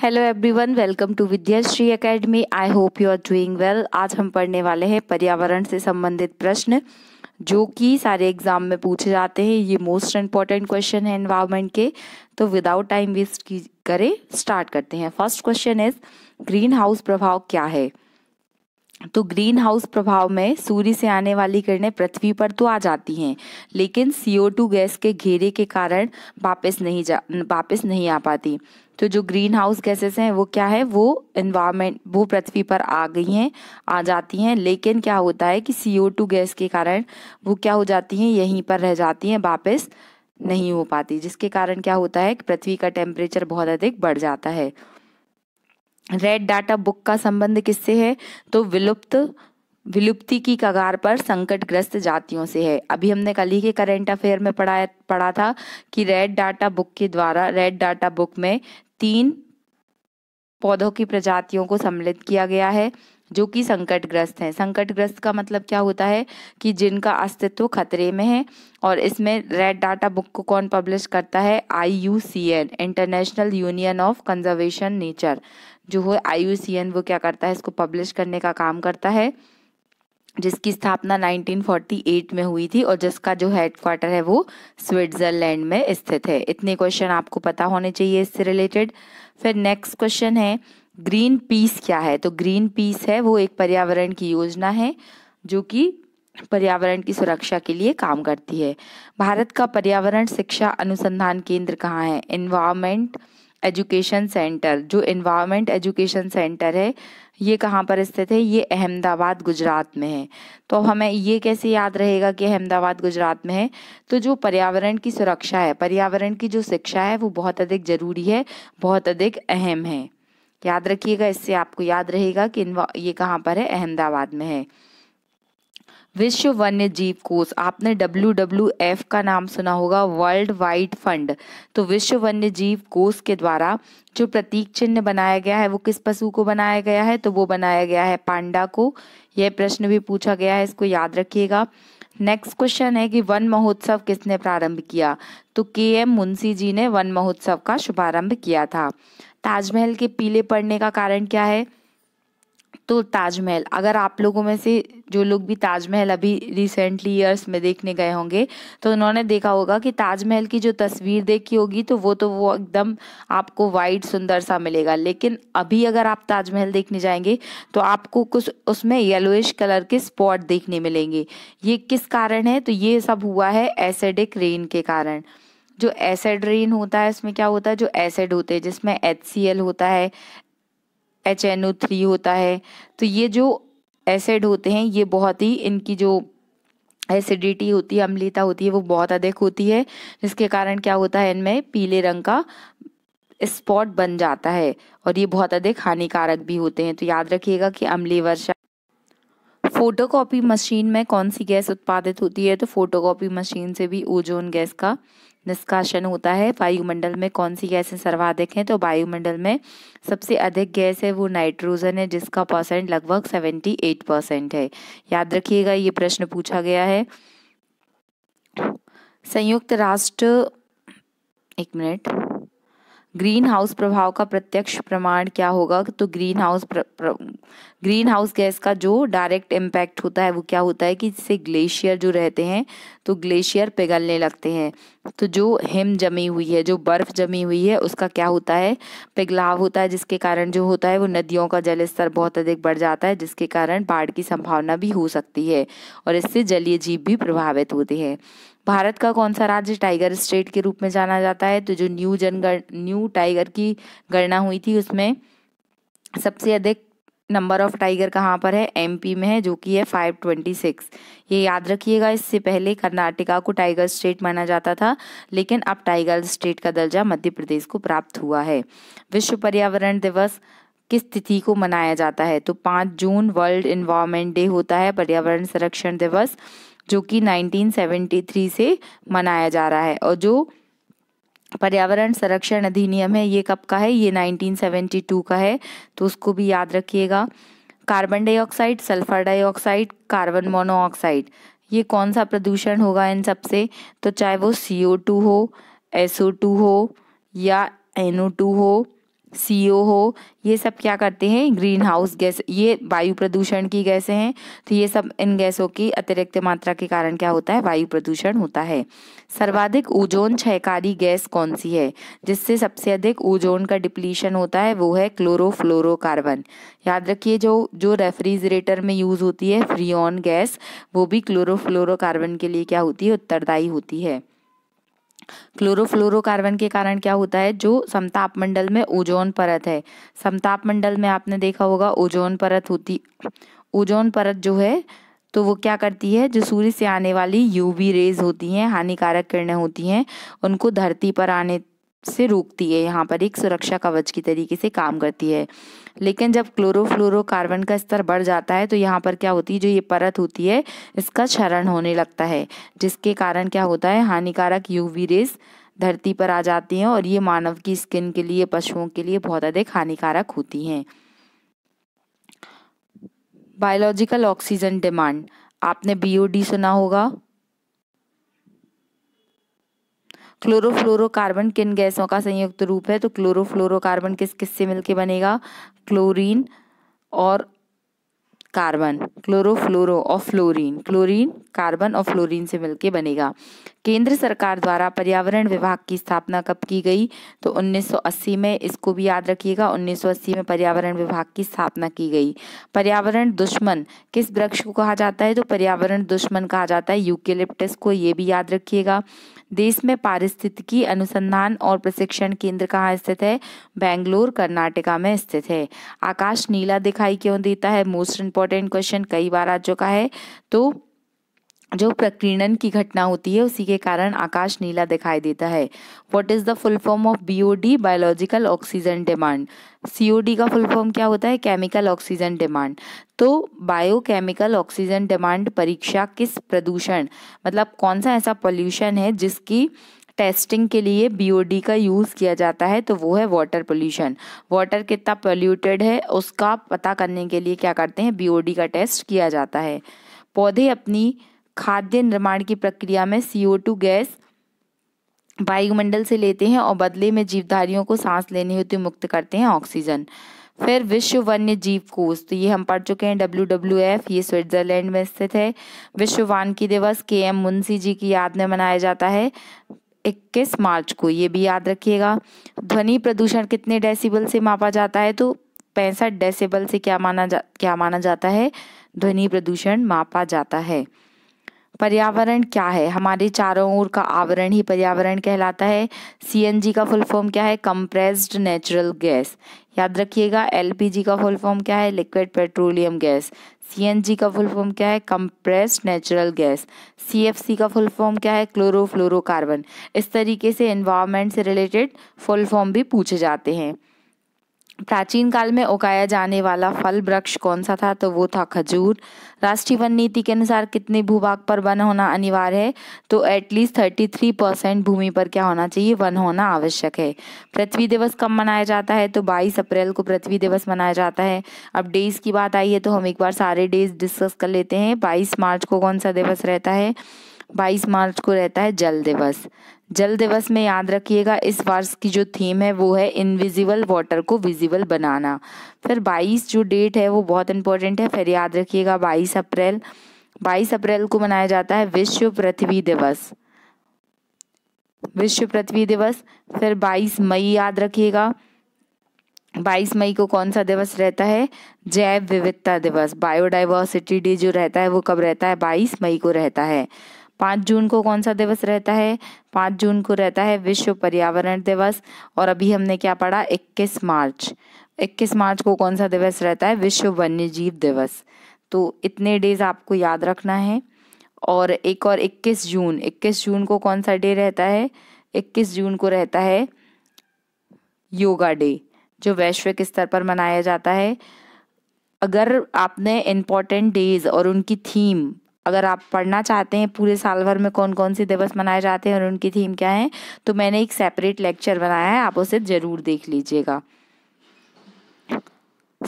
hello everyone welcome to Vidyashree academy I hope you are doing well आज हम पढ़ने वाले हैं पर्यावरण से संबंधित प्रश्न जो कि सारे एग्जाम में पूछे जाते हैं ये मोस्ट इंपॉर्टेंट क्वेश्चन है एनवायरमेंट के तो विदाउट टाइम वेस्ट करें स्टार्ट करते हैं first question is green house प्रभाव क्या है तो ग्रीन हाउस प्रभाव में सूर्य से आने वाली किरणें पृथ्वी पर तो आ जाती हैं लेकिन टू गैस के घेरे के कारण वापस नहीं जा वापस नहीं आ पाती तो जो ग्रीन हाउस गैसेस हैं वो क्या है वो इन्वायरमेंट वो पृथ्वी पर आ गई हैं आ जाती हैं लेकिन क्या होता है कि टू गैस के कारण वो क्या हो जाती हैं यहीं पर रह जाती हैं वापस नहीं हो पाती जिसके कारण क्या होता है कि पृथ्वी का टेम्परेचर बहुत अधिक बढ़ जाता है रेड डाटा बुक का संबंध किससे है तो विलुप्त विलुप्ति की कगार पर संकटग्रस्त जातियों से है अभी हमने कल ही के करेंट अफेयर में पढ़ा पढ़ा था कि रेड डाटा बुक के द्वारा रेड डाटा बुक में तीन पौधों की प्रजातियों को सम्मिलित किया गया है जो कि संकटग्रस्त हैं संकटग्रस्त का मतलब क्या होता है कि जिनका अस्तित्व खतरे में है और इसमें रेड डाटा बुक को कौन पब्लिश करता है I U C N international union of conservation nature जो हो आई वो क्या करता है इसको पब्लिश करने का काम करता है जिसकी स्थापना 1948 में हुई थी और जिसका जो हेडक्वार्टर है वो स्विट्ज़रलैंड में स्थित है इतने क्वेश्चन आपको पता होने चाहिए इससे रिलेटेड फिर नेक्स्ट क्वेश्चन है ग्रीन पीस क्या है तो ग्रीन पीस है वो एक पर्यावरण की योजना है जो कि पर्यावरण की सुरक्षा के लिए काम करती है भारत का पर्यावरण शिक्षा अनुसंधान केंद्र कहाँ है इन्वायरमेंट एजुकेशन सेंटर जो इन्वायरमेंट एजुकेशन सेंटर है ये कहाँ पर स्थित है ये अहमदाबाद गुजरात में है तो अब हमें ये कैसे याद रहेगा कि अहमदाबाद गुजरात में है तो जो पर्यावरण की सुरक्षा है पर्यावरण की जो शिक्षा है वो बहुत अधिक ज़रूरी है बहुत अधिक अहम है याद रखिएगा इससे आपको याद रहेगा कि ये कहाँ पर है अहमदाबाद में है विश्व वन्य जीव कोष आपने डब्ल्यू डब्ल्यू एफ का नाम सुना होगा वर्ल्ड वाइड फंड तो विश्व वन्य जीव कोष के द्वारा जो प्रतीक चिन्ह बनाया गया है वो किस पशु को बनाया गया है तो वो बनाया गया है पांडा को यह प्रश्न भी पूछा गया है इसको याद रखिएगा नेक्स्ट क्वेश्चन है कि वन महोत्सव किसने प्रारंभ किया तो के एम मुंशी जी ने वन महोत्सव का शुभारंभ किया था ताजमहल के पीले पड़ने का कारण क्या है तो ताजमहल अगर आप लोगों में से जो लोग भी ताजमहल अभी रिसेंटली ईयर्स में देखने गए होंगे तो उन्होंने देखा होगा कि ताजमहल की जो तस्वीर देखी होगी तो वो तो वो एकदम आपको वाइट सुंदर सा मिलेगा लेकिन अभी अगर आप ताजमहल देखने जाएंगे तो आपको कुछ उसमें येलोइश कलर के स्पॉट देखने मिलेंगे ये किस कारण है तो ये सब हुआ है एसिडिक रेन के कारण जो एसिड रेन होता है उसमें क्या होता है जो एसिड होते हैं जिसमें एच होता है एच एन ओ थ्री होता है तो ये जो एसिड होते हैं ये बहुत ही इनकी जो एसिडिटी होती है अम्लीता होती है वो बहुत अधिक होती है जिसके कारण क्या होता है इनमें पीले रंग का स्पॉट बन जाता है और ये बहुत अधिक हानिकारक भी होते हैं तो याद रखिएगा कि अम्ली वर्षा फोटोकॉपी मशीन में कौन सी गैस उत्पादित होती है तो फोटोकॉपी मशीन से भी ओजोन गैस का निष्कासन होता है वायुमंडल में कौन सी गैसें सर्वाधिक हैं तो वायुमंडल में सबसे अधिक गैस है वो नाइट्रोजन है जिसका परसेंट लगभग सेवेंटी एट परसेंट है याद रखिएगा ये प्रश्न पूछा गया है संयुक्त राष्ट्र एक मिनट ग्रीन हाउस प्रभाव का प्रत्यक्ष प्रमाण क्या होगा तो green house green house gas का जो डायरेक्ट इम्पैक्ट होता है वो क्या होता है कि जिससे ग्लेशियर जो रहते हैं तो ग्लेशियर पिघलने लगते हैं तो जो हिम जमी हुई है जो बर्फ़ जमी हुई है उसका क्या होता है पिघलाव होता है जिसके कारण जो होता है वो नदियों का जल स्तर बहुत अधिक बढ़ जाता है जिसके कारण बाढ़ की संभावना भी हो सकती है और इससे जलीय जीव भी प्रभावित होते हैं भारत का कौन सा राज्य टाइगर स्टेट के रूप में जाना जाता है तो जो न्यू जनगण न्यू टाइगर की गणना हुई थी उसमें सबसे अधिक नंबर ऑफ टाइगर कहाँ पर है एमपी में है जो कि है 526 ये याद रखिएगा इससे पहले कर्नाटका को टाइगर स्टेट माना जाता था लेकिन अब टाइगर स्टेट का दर्जा मध्य प्रदेश को प्राप्त हुआ है विश्व पर्यावरण दिवस किस तिथि को मनाया जाता है तो पाँच जून वर्ल्ड इन्वायरमेंट डे होता है पर्यावरण संरक्षण दिवस जो कि 1973 से मनाया जा रहा है और जो पर्यावरण संरक्षण अधिनियम है ये कब का है ये 1972 का है तो उसको भी याद रखिएगा carbon dioxide sulphur dioxide carbon monoxide ये कौन सा प्रदूषण होगा इन सब से तो चाहे वो सी हो एस हो या एन हो सी e हो ये सब क्या करते हैं ग्रीन हाउस गैस ये वायु प्रदूषण की गैसें हैं तो ये सब इन गैसों की अतिरिक्त मात्रा के कारण क्या होता है वायु प्रदूषण होता है सर्वाधिक ओजोन क्षयकारी गैस कौन सी है जिससे सबसे अधिक ओजोन का डिप्लीशन होता है वो है क्लोरोफ्लोरोकार्बन याद रखिए जो जो रेफ्रिजरेटर में यूज़ होती है फ्रियन गैस वो भी क्लोरोफ्लोरोकार्बन के लिए क्या होती है उत्तरदायी होती है क्लोरोफ्लोरोकार्बन के कारण क्या होता है जो समताप मंडल में ओजोन परत है समताप मंडल में आपने देखा होगा ओजोन परत होती ओजोन परत जो है तो वो क्या करती है जो सूर्य से आने वाली यूवी रेज होती हैं हानिकारक किरणें होती हैं उनको धरती पर आने से रोकती है यहाँ पर एक सुरक्षा कवच की तरीके से काम करती है लेकिन जब क्लोरोफ्लोरोकार्बन का स्तर बढ़ जाता है तो यहाँ पर क्या होती है जो ये परत होती है इसका क्षरण होने लगता है जिसके कारण क्या होता है हानिकारक यूवी रेस धरती पर आ जाती हैं और ये मानव की स्किन के लिए पशुओं के लिए बहुत अधिक हानिकारक होती हैं बायोलॉजिकल ऑक्सीजन डिमांड आपने बीओडी सुना होगा क्लोरोफ्लोरोकार्बन किन गैसों का संयुक्त रूप है तो क्लोरोफ्लोरोकार्बन किस किस से मिलकर बनेगा क्लोरीन और कार्बन क्लोरोफ्लोरो और फ्लोरीन क्लोरीन कार्बन और फ्लोरीन से मिलकर बनेगा केंद्र सरकार द्वारा पर्यावरण विभाग की स्थापना कब की गई तो 1980 में इसको भी याद रखिएगा 1980 में पर्यावरण विभाग की स्थापना की गई पर्यावरण दुश्मन किस वृक्ष को कहा जाता है तो पर्यावरण दुश्मन कहा जाता है यूकेलिप्टस को ये भी याद रखिएगा देश में पारिस्थितिकी अनुसंधान और प्रशिक्षण केंद्र कहाँ स्थित है बेंगलोर कर्नाटका में स्थित है आकाश नीला दिखाई क्यों देता है मोस्ट इम्पॉर्टेंट क्वेश्चन कई बार आ चुका है तो जो प्रकीर्णन की घटना होती है उसी के कारण आकाश नीला दिखाई देता है what is the full form of BOD biological oxygen demand COD का फुल फॉर्म क्या होता है केमिकल ऑक्सीजन डिमांड तो बायोकेमिकल ऑक्सीजन डिमांड परीक्षा किस प्रदूषण मतलब कौन सा ऐसा पॉल्यूशन है जिसकी टेस्टिंग के लिए बीओडी का यूज़ किया जाता है तो वो है वाटर पोल्यूशन वाटर कितना पोल्यूटेड है उसका पता करने के लिए क्या करते हैं बीओडी का टेस्ट किया जाता है पौधे अपनी खाद्य निर्माण की प्रक्रिया में CO2 गैस वायुमंडल से लेते हैं और बदले में जीवधारियों को सांस लेने हेतु मुक्त करते हैं ऑक्सीजन फिर विश्व वन्य जीव कोष तो ये हम पढ़ चुके हैं डब्ल्यू डब्ल्यू एफ ये स्विट्जरलैंड में स्थित है विश्व वानकी दिवस के एम मुंशी जी की याद में मनाया जाता है 21 मार्च को ये भी याद रखिएगा ध्वनि प्रदूषण कितने डेसिबल से मापा जाता है तो पैंसठ डेसिबल से क्या माना जा क्या माना जाता है ध्वनि प्रदूषण मापा जाता है पर्यावरण क्या है हमारे चारों ओर का आवरण ही पर्यावरण कहलाता है सीएनजी का फुल फॉर्म क्या है कंप्रेस्ड नेचुरल गैस याद रखिएगा एलपीजी का फुल फॉर्म क्या है लिक्विड पेट्रोलियम गैस सीएनजी का फुल फॉर्म क्या है कंप्रेस्ड नेचुरल गैस सीएफसी का फुल फॉर्म क्या है क्लोरोफ्लोरोकार्बन इस तरीके से इन्वायरमेंट से रिलेटेड फुल फॉर्म भी पूछे जाते हैं प्राचीन काल में उगाया जाने वाला फल वृक्ष कौन सा था तो वो था खजूर राष्ट्रीय वन नीति के अनुसार कितने भूभाग पर वन होना अनिवार्य है तो एटलीस्ट थर्टी थ्री परसेंट भूमि पर क्या होना चाहिए वन होना आवश्यक है पृथ्वी दिवस कब मनाया जाता है तो बाईस अप्रैल को पृथ्वी दिवस मनाया जाता है अब डेज की बात आई है तो हम एक बार सारे डेज डिस्कस कर लेते हैं बाईस मार्च को कौन सा दिवस रहता है बाईस मार्च को रहता है जल दिवस जल दिवस में याद रखिएगा इस वर्ष की जो थीम है वो है इनविजिबल वाटर को विजिबल बनाना फिर 22 जो डेट है वो बहुत इंपॉर्टेंट है फिर याद रखिएगा 22 अप्रैल 22 अप्रैल को मनाया जाता है विश्व पृथ्वी दिवस विश्व पृथ्वी दिवस फिर 22 मई याद रखिएगा 22 मई को कौन सा दिवस रहता है जैव विविधता दिवस बायोडाइवर्सिटी डे जो रहता है वो कब रहता है 22 मई को रहता है पाँच जून को कौन सा दिवस रहता है पाँच जून को रहता है विश्व पर्यावरण दिवस और अभी हमने क्या पढ़ा इक्कीस मार्च इक्कीस मार्च को कौन सा दिवस रहता है विश्व वन्य जीव दिवस तो इतने डेज आपको याद रखना है और एक और 21 जून 21 जून को कौन सा डे रहता है 21 जून को रहता है योगा डे जो वैश्विक स्तर पर मनाया जाता है अगर आपने इम्पॉर्टेंट डेज और उनकी थीम अगर आप पढ़ना चाहते हैं पूरे साल भर में कौन कौन से दिवस मनाए जाते हैं और उनकी थीम क्या है तो मैंने एक सेपरेट लेक्चर बनाया है आप उसे ज़रूर देख लीजिएगा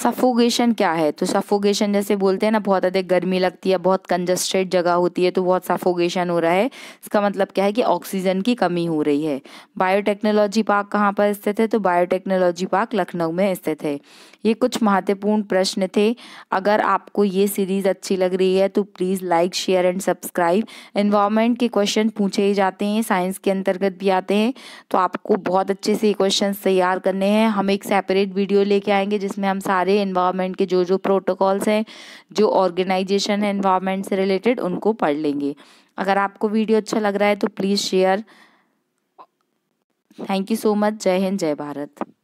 सफोगेशन क्या है तो सफोगेशन जैसे बोलते हैं ना बहुत अधिक गर्मी लगती है बहुत कंजस्टेड जगह होती है तो बहुत सफोगेशन हो रहा है इसका मतलब क्या है कि ऑक्सीजन की कमी हो रही है बायोटेक्नोलॉजी पार्क कहाँ पर स्थित है तो बायोटेक्नोलॉजी पार्क लखनऊ में स्थित है ये कुछ महत्वपूर्ण प्रश्न थे अगर आपको ये सीरीज़ अच्छी लग रही है तो please like share and subscribe environment के क्वेश्चन पूछे ही जाते हैं साइंस के अंतर्गत भी आते हैं तो आपको बहुत अच्छे से ये क्वेश्चन तैयार करने हैं हम एक सेपरेट वीडियो लेके आएंगे जिसमें हम सारे सारे इन्वामेंट के जो जो प्रोटोकॉल्स हैं जो ऑर्गेनाइजेशन है इन्वामेंट से रिलेटेड उनको पढ़ लेंगे अगर आपको वीडियो अच्छा लग रहा है तो please share thank you so much जय हिंद जय भारत